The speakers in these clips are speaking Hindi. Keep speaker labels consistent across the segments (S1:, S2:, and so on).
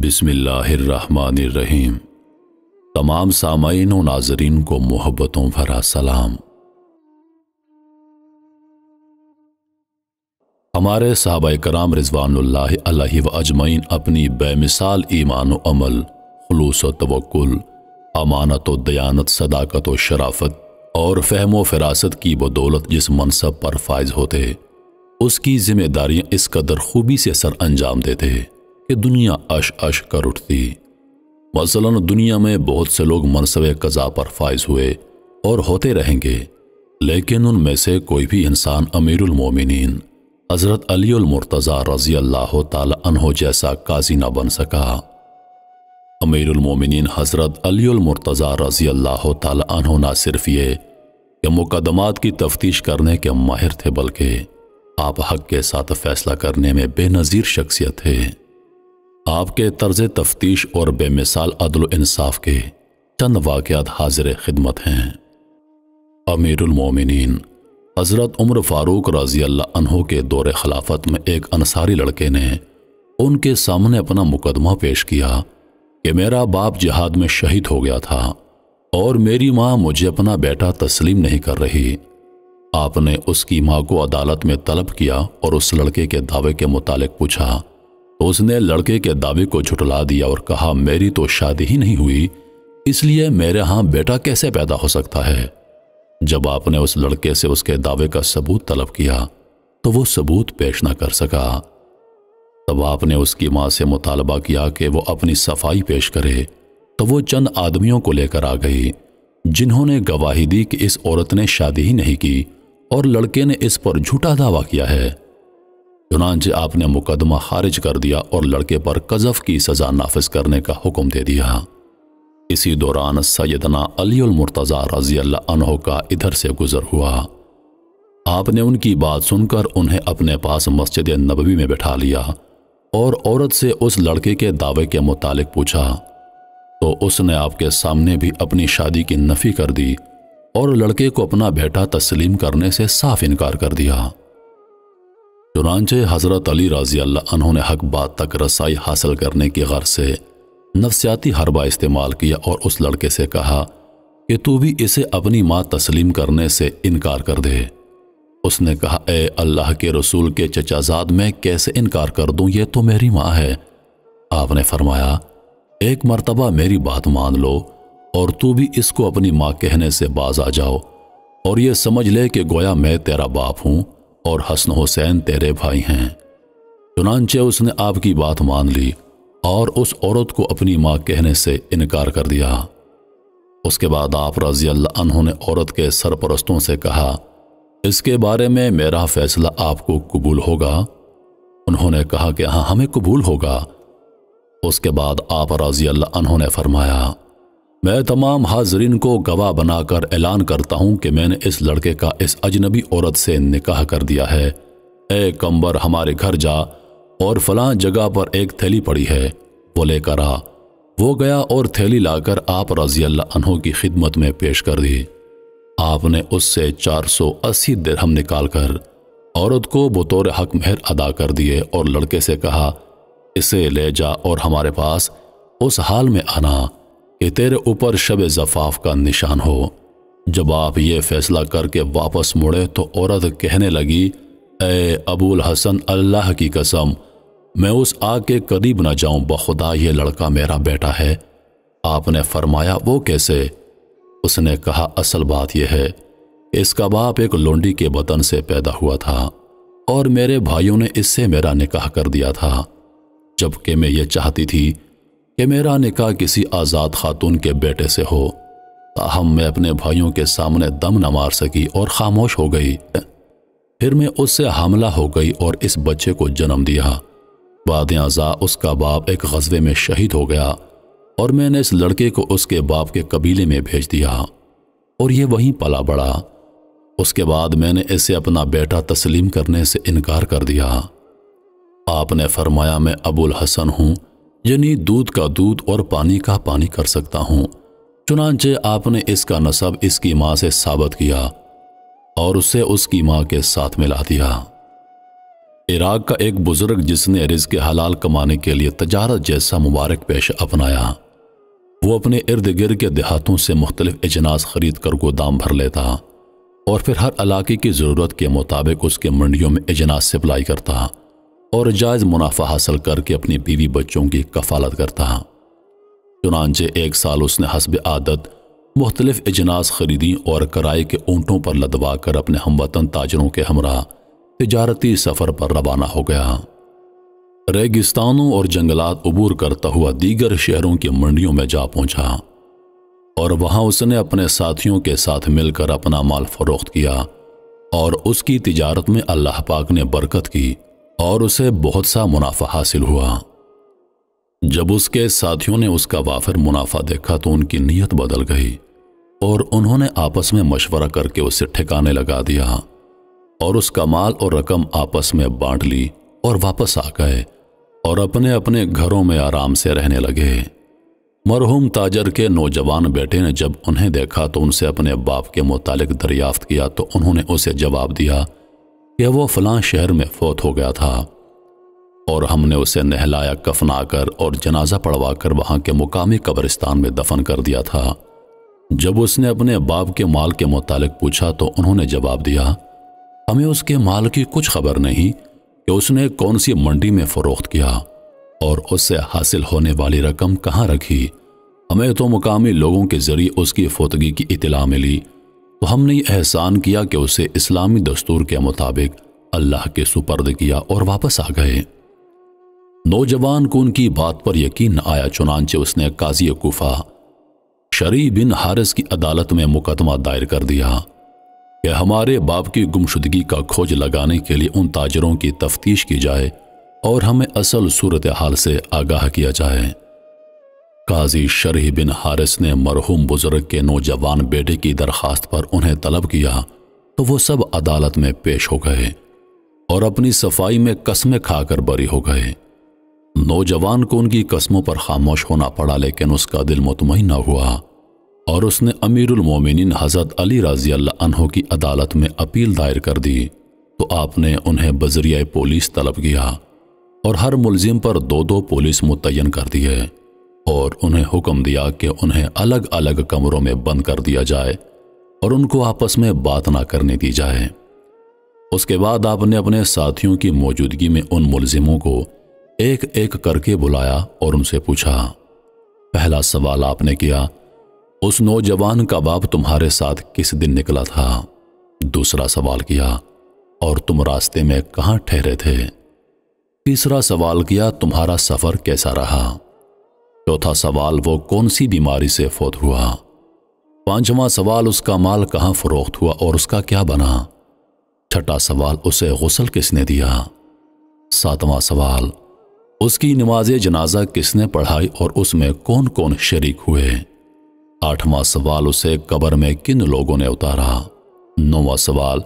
S1: बिस्मिल्लाहिर्रहमानिर्रहीम तमाम सामाइन और नाजरीन को मोहब्बतों भरा सलाम हमारे साहब कराम रिजवान अजमैन अपनी बेमिसाल ईमान अमल खलूस तवक्ल अमानत व दयानत सदाकत व शराफत और फहम व फरासत की बदौलत जिस मनसब पर फायज होते उसकी जिम्मेदारियाँ इस कदर खूबी से सर अंजाम देते हैं कि दुनिया अश अश कर उठती मसलन दुनिया में बहुत से लोग मनसब कज़ा पर फायज हुए और होते रहेंगे लेकिन उनमें से कोई भी इंसान अमीरमिन हज़रत अलीमरतज़ा रज़ी अल्लाह तहो जैसा काजी ना बन सका अमीरमिन हज़रत अलीमरतज़ा रज़ी अल्लाह तहो ना सिर्फ ये कि मुकदमात की तफ्तीश करने के माहिर थे बल्कि आप हक के साथ फैसला करने में बेनज़ीर शख्सियत है आपके तर्ज तफ्तीश और बेमिसाल अदल इंसाफ के चंद वाक़ात हाजिर खिदमत हैं अमीरमिन हज़रत उम्र फ़ारूक रजी अल्लाह के दौर खिलाफत में एक अनसारी लड़के ने उनके सामने अपना मुकदमा पेश किया कि मेरा बाप जहाद में शहीद हो गया था और मेरी माँ मुझे अपना बेटा तस्लीम नहीं कर रही आपने उसकी माँ को अदालत में तलब किया और उस लड़के के दावे के मुतालिक पूछा उसने लड़के के दावे को झुटला दिया और कहा मेरी तो शादी ही नहीं हुई इसलिए मेरे यहां बेटा कैसे पैदा हो सकता है जब आपने उस लड़के से उसके दावे का सबूत तलब किया तो वो सबूत पेश ना कर सका तब आपने उसकी माँ से मुतालबा किया कि वो अपनी सफाई पेश करे तो वो चंद आदमियों को लेकर आ गई जिन्होंने गवाही दी कि इस औरत ने शादी ही नहीं की और लड़के ने इस पर झूठा दावा किया है चुनानचे आपने मुकदमा खारिज कर दिया और लड़के पर कजफ की सजा नाफिज करने का हुक्म दे दिया इसी दौरान सैदना अलीमरतज़ा रजी अल्लाह का इधर से गुजर हुआ आपने उनकी बात सुनकर उन्हें अपने पास मस्जिद नबवी में बैठा लिया और औरत से उस लड़के के दावे के मुतालिक पूछा तो उसने आपके सामने भी अपनी शादी की नफ़ी कर दी और लड़के को अपना बेटा तस्लीम करने से साफ इनकार कर दिया चुनानचे हज़रत अली रजी उन्होंने हक बात तक रसाई हासिल करने की गर्ज से नफ्सियाती हरबा इस्तेमाल किया और उस लड़के से कहा कि तू भी इसे अपनी माँ तस्लीम करने से इनकार कर दे उसने कहा ए अल्लाह के रसूल के चचाजाद में कैसे इनकार कर दूँ ये तो मेरी माँ है आपने फरमाया एक मरतबा मेरी बात मान लो और तू भी इसको अपनी माँ कहने से बाज आ जाओ और ये समझ ले कि गोया मैं तेरा बाप हूँ और हसन हुसैन तेरे भाई हैं चुनानचे उसने आपकी बात मान ली और उस औरत को अपनी माँ कहने से इनकार कर दिया उसके बाद आप रजी अल्लाह ने औरत के सरपरस्तों से कहा इसके बारे में मेरा फैसला आपको कबूल होगा उन्होंने कहा कि हाँ हमें कबूल होगा उसके बाद आप रजी अल्लाह ने फरमाया मैं तमाम हाजरीन को गवाह बनाकर ऐलान करता हूं कि मैंने इस लड़के का इस अजनबी औरत से निकाह कर दिया है ए कंबर हमारे घर जा और फलां जगह पर एक थैली पड़ी है वो लेकर आ वो गया और थैली लाकर आप रजी अनहों की खिदमत में पेश कर दी आपने उससे 480 निकाल निकालकर औरत को बतौर हक मेहर अदा कर दिए और लड़के से कहा इसे ले जा और हमारे पास उस हाल में आना कि तेरे ऊपर शब जफाफ का निशान हो जब आप ये फैसला करके वापस मुड़े तो औरत कहने लगी ए अबुल हसन अल्लाह की कसम मैं उस आग के करीब ना जाऊं बखुदा ये लड़का मेरा बेटा है आपने फरमाया वो कैसे उसने कहा असल बात यह है इसका बाप एक लोंडी के वतन से पैदा हुआ था और मेरे भाइयों ने इससे मेरा निकाह कर दिया था जबकि मैं ये चाहती थी कि मेरा निकाह किसी आज़ाद खातून के बेटे से हो ताहम मैं अपने भाइयों के सामने दम न मार सकी और खामोश हो गई फिर मैं उससे हमला हो गई और इस बच्चे को जन्म दिया बाद आज़ा उसका बाप एक गजबे में शहीद हो गया और मैंने इस लड़के को उसके बाप के कबीले में भेज दिया और ये वहीं पला बड़ा उसके बाद मैंने इसे अपना बेटा तस्लीम करने से इनकार कर दिया आपने फरमाया मैं अबुल हसन हूँ यानी दूध का दूध और पानी का पानी कर सकता हूं चुनाचे आपने इसका नसब इसकी माँ से साबित किया और उसे उसकी माँ के साथ मिला दिया इराक का एक बुजुर्ग जिसने रिज के हलाल कमाने के लिए तजारत जैसा मुबारक पेश अपनाया वो अपने इर्द गिर्द के देहातों से मुख्तलिफ अजनास खरीद कर गोदाम भर लेता और फिर हर इलाके की ज़रूरत के मुताबिक उसके मंडियों में अजनास सप्लाई करता और जायज़ मुनाफा हासिल करके अपनी बीवी बच्चों की कफालत करता चुनानचे एक साल उसने हसब आदत मुख्तलिफ अजनास खरीदी और किराए के ऊँटों पर लदवा कर अपने हम वतन ताजरों के हमरा तजारती सफ़र पर रवाना हो गया रेगिस्तानों और जंगलात अबूर करता हुआ दीगर शहरों की मंडियों में जा पहुंचा और वहां उसने अपने साथियों के साथ मिलकर अपना माल फरोख्त किया और उसकी तिजारत में अल्लाह पाक ने बरकत की और उसे बहुत सा मुनाफा हासिल हुआ जब उसके साथियों ने उसका वाफिर मुनाफा देखा तो उनकी नीयत बदल गई और उन्होंने आपस में मशवरा करके उसे ठिकाने लगा दिया और उसका माल और रकम आपस में बांट ली और वापस आ गए और अपने अपने घरों में आराम से रहने लगे मरहूम ताजर के नौजवान बेटे ने जब उन्हें देखा तो उनसे अपने बाप के मुतालिक दरियाफ्त किया तो उन्होंने उसे जवाब दिया कि वो फलां शहर में फौत हो गया था और हमने उसे नहलाया कफनाकर और जनाजा कर वहां के मुकामी कब्रिस्तान में दफन कर दिया था जब उसने अपने बाप के माल के मुतालिक पूछा तो उन्होंने जवाब दिया हमें उसके माल की कुछ खबर नहीं कि उसने कौन सी मंडी में फ़रोख्त किया और उससे हासिल होने वाली रकम कहाँ रखी हमें तो मुकामी लोगों के ज़रिए उसकी फोतगी की इतला मिली तो हमने ये एहसान किया कि उसे इस्लामी दस्तूर के मुताबिक अल्लाह के सुपर्द किया और वापस आ गए नौजवान को उनकी बात पर यकीन आया चुनानचे उसने काजी कुफा शरी बिन हारिस की अदालत में मुकदमा दायर कर दिया कि हमारे बाप की गुमशुदगी का खोज लगाने के लिए उन ताजरों की तफ्तीश की जाए और हमें असल सूरत हाल से आगाह किया जाए काजी शरी बिन हारिस ने मरहूम बुजुर्ग के नौजवान बेटे की दरख्वास्त पर उन्हें तलब किया तो वो सब अदालत में पेश हो गए और अपनी सफाई में कस्में खाकर बरी हो गए नौजवान को उनकी कस्मों पर खामोश होना पड़ा लेकिन उसका दिल मुतमिन हुआ और उसने अमीरुल मोमिनीन हज़रत अली राजी अल्लाह की अदालत में अपील दायर कर दी तो आपने उन्हें बजरिया पुलिस तलब किया और हर मुलजिम पर दो दो पुलिस मुतन कर दिए और उन्हें हुक्म दिया कि उन्हें अलग अलग कमरों में बंद कर दिया जाए और उनको आपस में बात ना करने दी जाए उसके बाद आपने अपने साथियों की मौजूदगी में उन मुलजिमों को एक एक करके बुलाया और उनसे पूछा पहला सवाल आपने किया उस नौजवान का बाप तुम्हारे साथ किस दिन निकला था दूसरा सवाल किया और तुम रास्ते में कहाँ ठहरे थे तीसरा सवाल किया तुम्हारा सफर कैसा रहा चौथा सवाल वो कौन सी बीमारी से फौत हुआ पांचवा सवाल उसका माल कहाँ फरोख्त हुआ और उसका क्या बना छठा सवाल उसे गसल किसने दिया सातवां सवाल उसकी नमाज जनाजा किसने पढ़ाई और उसमें कौन कौन शरीक हुए आठवां सवाल उसे कब्र में किन लोगों ने उतारा नौवां सवाल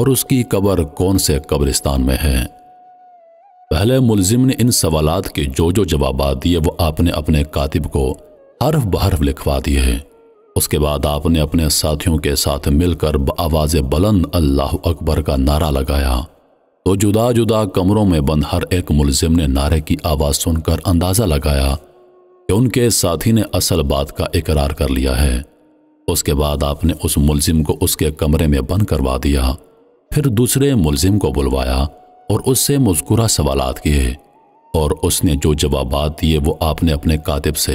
S1: और उसकी कब्र कौन से कब्रिस्तान में है पहले मुलजिम ने इन सवाल के जो जो जवाब दिए वो आपने अपने कातिब को हरफ बहरफ लिखवा दिए हैं उसके बाद आपने अपने साथियों के साथ मिलकर आवाज़ बुलंद अल्लाह अकबर का नारा लगाया तो जुदा जुदा कमरों में बंद हर एक मुलजिम ने नारे की आवाज़ सुनकर अंदाज़ा लगाया कि उनके साथी ने असल बात का इकरार कर लिया है उसके बाद आपने उस मुलजिम को उसके कमरे में बंद करवा दिया फिर दूसरे मुलजिम को बुलवाया और उससे मुस्कुरा सवाल किए और उसने जो जवाब दिए वो आपने अपने कातिब से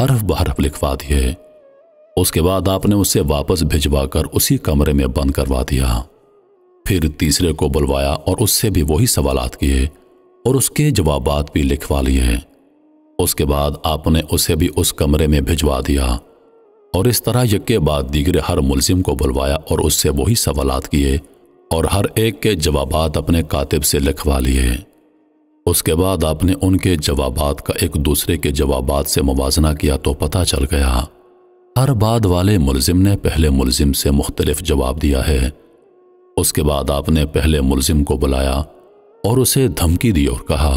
S1: अरफ बहरफ लिखवा दिए उसके बाद आपने उसे वापस भिजवा कर उसी कमरे में बंद करवा दिया फिर तीसरे को बुलवाया और उससे भी वही सवाल किए और उसके जवाब भी लिखवा लिए उसके बाद आपने उसे भी उस कमरे में भिजवा दिया और इस तरह यके बाद दीगरे हर मुलजिम को बुलवाया और उससे वही सवाल किए और हर एक के जवाब अपने कातिब से लिखवा लिए उसके बाद आपने उनके जवाब का एक दूसरे के जवाब से मुवजना किया तो पता चल गया हर बाद वाले मुलिम ने पहले मुलिम से मुख्तलिफ जवाब दिया है उसके बाद आपने पहले मुलिम को बुलाया और उसे धमकी दी और कहा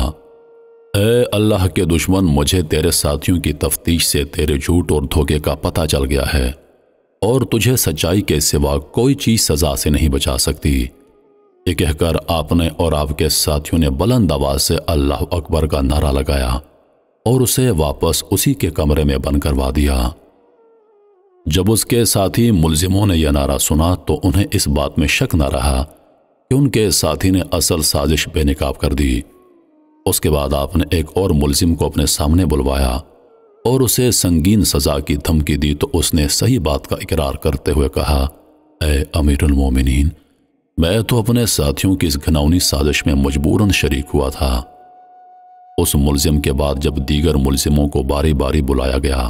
S1: ए अल्लाह के दुश्मन मुझे तेरे साथियों की तफ्तीश से तेरे झूठ और धोखे का पता चल गया है और तुझे सच्चाई के सिवा कोई चीज सजा से नहीं बचा सकती ये कहकर आपने और आपके साथियों ने बुलंद आवाज से अल्लाह अकबर का नारा लगाया और उसे वापस उसी के कमरे में बंद करवा दिया जब उसके साथी मुलजिमों ने यह नारा सुना तो उन्हें इस बात में शक न रहा कि उनके साथी ने असल साजिश बेनकाब कर दी उसके बाद आपने एक और मुलजिम को अपने सामने बुलवाया और उसे संगीन सजा की धमकी दी तो उसने सही बात का इकरार करते हुए कहा ए अमीरुल मोमिनीन मैं तो अपने साथियों की इस घनौनी साजिश में मजबूरन शरीक हुआ था उस मुलजिम के बाद जब दीगर मुलजिमों को बारी बारी बुलाया गया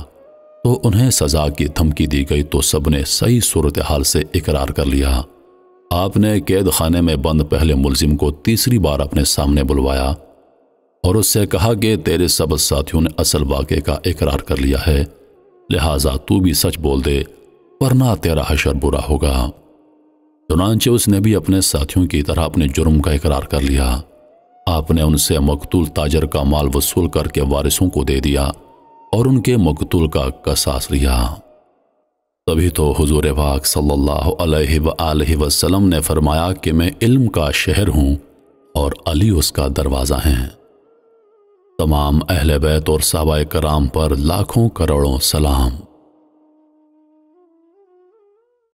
S1: तो उन्हें सजा की धमकी दी गई तो सब ने सही सूरत हाल से इकरार कर लिया आपने कैद खाने में बंद पहले मुलजिम को तीसरी बार अपने सामने बुलवाया और उससे कहा कि तेरे सब साथियों ने असल वाक़े का इकरार कर लिया है लिहाजा तू भी सच बोल दे वरना तेरा हशर बुरा होगा चुनानचे उसने भी अपने साथियों की तरह अपने जुर्म का इकरार कर लिया आपने उनसे मकतूल ताजर का माल वसूल करके वारिसों को दे दिया और उनके मकतूल का कसास लिया तभी तो हजूर पाक सल्लाम ने फरमाया कि मैं इल्म का शहर हूँ और अली उसका दरवाज़ा हैं तमाम अहल बैत और सबा कराम पर लाखों करोड़ों सलाम